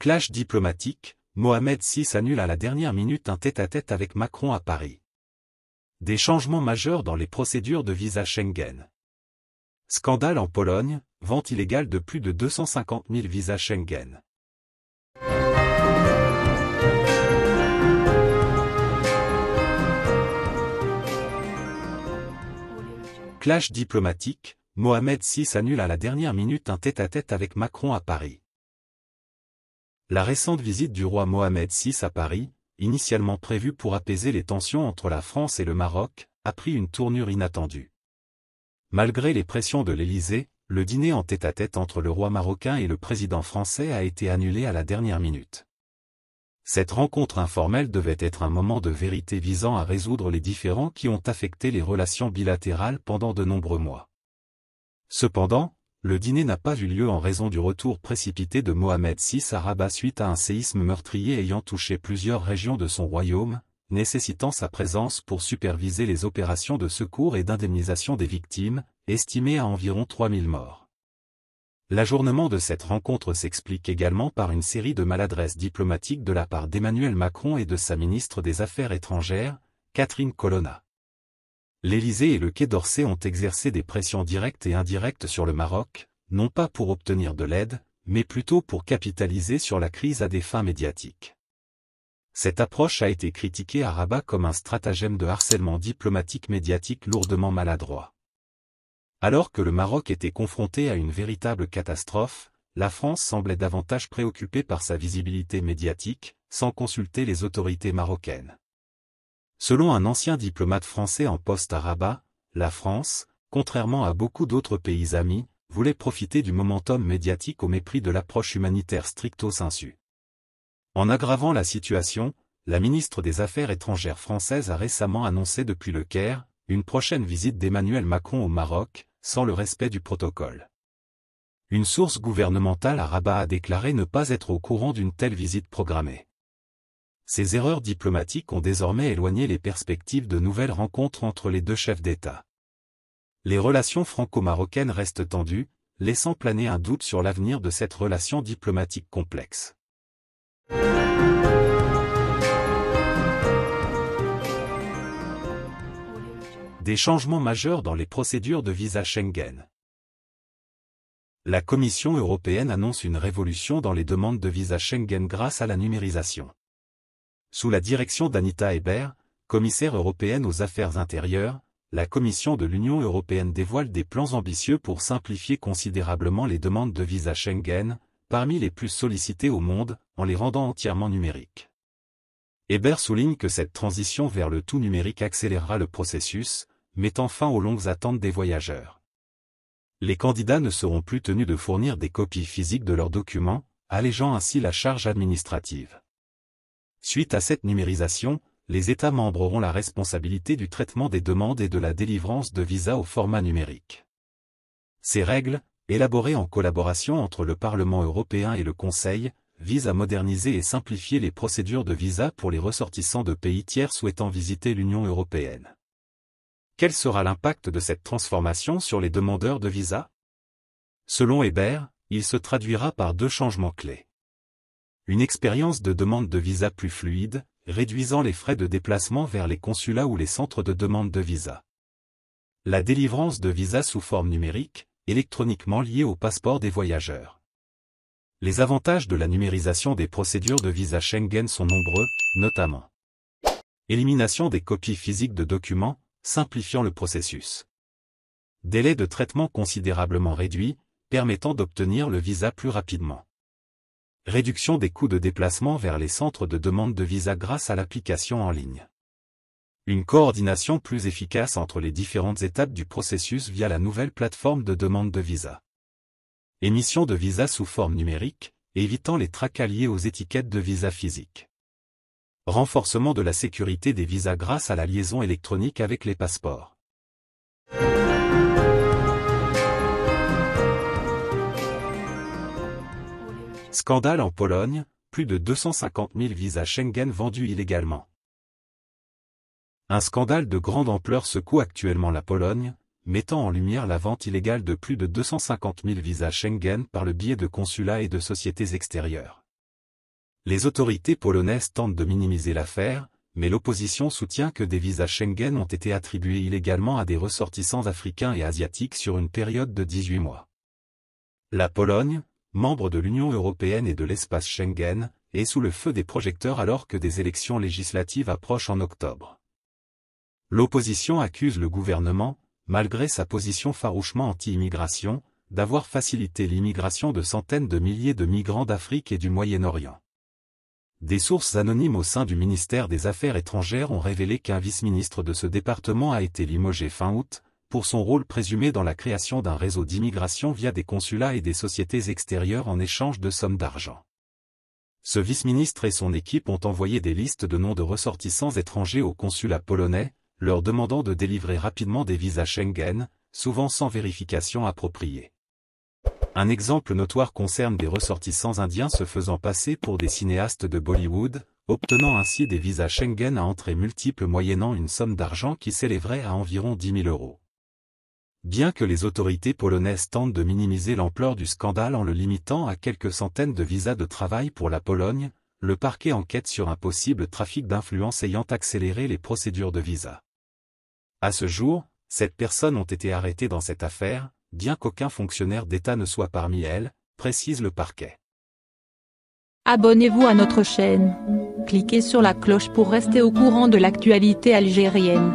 Clash diplomatique, Mohamed VI annule à la dernière minute un tête-à-tête avec Macron à Paris. Des changements majeurs dans les procédures de visa Schengen. Scandale en Pologne, vente illégale de plus de 250 000 visas Schengen. Clash diplomatique, Mohamed VI annule à la dernière minute un tête à -tête avec Macron à Paris. La récente visite du roi Mohamed VI à Paris, initialement prévue pour apaiser les tensions entre la France et le Maroc, a pris une tournure inattendue. Malgré les pressions de l'Élysée, le dîner en tête à -tête entre le roi marocain et le président français a été annulé à la dernière minute. Cette rencontre informelle devait être un moment de vérité visant à résoudre les différends qui ont affecté les relations bilatérales pendant de nombreux mois. Cependant, le dîner n'a pas eu lieu en raison du retour précipité de Mohamed VI à Rabat suite à un séisme meurtrier ayant touché plusieurs régions de son royaume, nécessitant sa présence pour superviser les opérations de secours et d'indemnisation des victimes, estimées à environ 3000 morts. L'ajournement de cette rencontre s'explique également par une série de maladresses diplomatiques de la part d'Emmanuel Macron et de sa ministre des Affaires étrangères, Catherine Colonna l'Élysée et le Quai d'Orsay ont exercé des pressions directes et indirectes sur le Maroc, non pas pour obtenir de l'aide, mais plutôt pour capitaliser sur la crise à des fins médiatiques. Cette approche a été critiquée à Rabat comme un stratagème de harcèlement diplomatique médiatique lourdement maladroit. Alors que le Maroc était confronté à une véritable catastrophe, la France semblait davantage préoccupée par sa visibilité médiatique, sans consulter les autorités marocaines. Selon un ancien diplomate français en poste à Rabat, la France, contrairement à beaucoup d'autres pays amis, voulait profiter du momentum médiatique au mépris de l'approche humanitaire stricto sensu. En aggravant la situation, la ministre des Affaires étrangères française a récemment annoncé depuis le Caire une prochaine visite d'Emmanuel Macron au Maroc, sans le respect du protocole. Une source gouvernementale à Rabat a déclaré ne pas être au courant d'une telle visite programmée ces erreurs diplomatiques ont désormais éloigné les perspectives de nouvelles rencontres entre les deux chefs d'État. Les relations franco-marocaines restent tendues, laissant planer un doute sur l'avenir de cette relation diplomatique complexe. Des changements majeurs dans les procédures de visa Schengen. La Commission européenne annonce une révolution dans les demandes de visa Schengen grâce à la numérisation. Sous la direction d'Anita Hébert, commissaire européenne aux affaires intérieures, la Commission de l'Union européenne dévoile des plans ambitieux pour simplifier considérablement les demandes de visa Schengen, parmi les plus sollicitées au monde, en les rendant entièrement numériques. Hébert souligne que cette transition vers le tout numérique accélérera le processus, mettant fin aux longues attentes des voyageurs. Les candidats ne seront plus tenus de fournir des copies physiques de leurs documents, allégeant ainsi la charge administrative. Suite à cette numérisation, les États membres auront la responsabilité du traitement des demandes et de la délivrance de visas au format numérique. Ces règles, élaborées en collaboration entre le Parlement européen et le Conseil, visent à moderniser et simplifier les procédures de visa pour les ressortissants de pays tiers souhaitant visiter l'Union européenne. Quel sera l'impact de cette transformation sur les demandeurs de visa Selon Hébert, il se traduira par deux changements clés une expérience de demande de visa plus fluide, réduisant les frais de déplacement vers les consulats ou les centres de demande de visa. La délivrance de visa sous forme numérique, électroniquement liée au passeport des voyageurs. Les avantages de la numérisation des procédures de visa Schengen sont nombreux, notamment élimination des copies physiques de documents, simplifiant le processus. Délai de traitement considérablement réduit, permettant d'obtenir le visa plus rapidement réduction des coûts de déplacement vers les centres de demande de visa grâce à l'application en ligne. Une coordination plus efficace entre les différentes étapes du processus via la nouvelle plateforme de demande de visa. Émission de visa sous forme numérique, évitant les tracas liés aux étiquettes de visa physiques. Renforcement de la sécurité des visas grâce à la liaison électronique avec les passeports. Scandale en Pologne, plus de 250 000 visas Schengen vendus illégalement. Un scandale de grande ampleur secoue actuellement la Pologne, mettant en lumière la vente illégale de plus de 250 000 visas Schengen par le biais de consulats et de sociétés extérieures. Les autorités polonaises tentent de minimiser l'affaire, mais l'opposition soutient que des visas Schengen ont été attribués illégalement à des ressortissants africains et asiatiques sur une période de 18 mois. La Pologne, membre de l'Union européenne et de l'espace Schengen, est sous le feu des projecteurs alors que des élections législatives approchent en octobre. L'opposition accuse le gouvernement, malgré sa position farouchement anti-immigration, d'avoir facilité l'immigration de centaines de milliers de migrants d'Afrique et du Moyen-Orient. Des sources anonymes au sein du ministère des Affaires étrangères ont révélé qu'un vice-ministre de ce département a été limogé fin août, pour son rôle présumé dans la création d'un réseau d'immigration via des consulats et des sociétés extérieures en échange de sommes d'argent. Ce vice-ministre et son équipe ont envoyé des listes de noms de ressortissants étrangers aux consulats polonais, leur demandant de délivrer rapidement des visas Schengen, souvent sans vérification appropriée. Un exemple notoire concerne des ressortissants indiens se faisant passer pour des cinéastes de Bollywood, obtenant ainsi des visas Schengen à entrées multiples moyennant une somme d'argent qui s'élèverait à environ 10 000 euros bien que les autorités polonaises tentent de minimiser l'ampleur du scandale en le limitant à quelques centaines de visas de travail pour la Pologne, le parquet enquête sur un possible trafic d'influence ayant accéléré les procédures de visa. À ce jour, sept personnes ont été arrêtées dans cette affaire, bien qu'aucun fonctionnaire d'État ne soit parmi elles, précise le parquet. Abonnez-vous à notre chaîne. Cliquez sur la cloche pour rester au courant de l'actualité algérienne.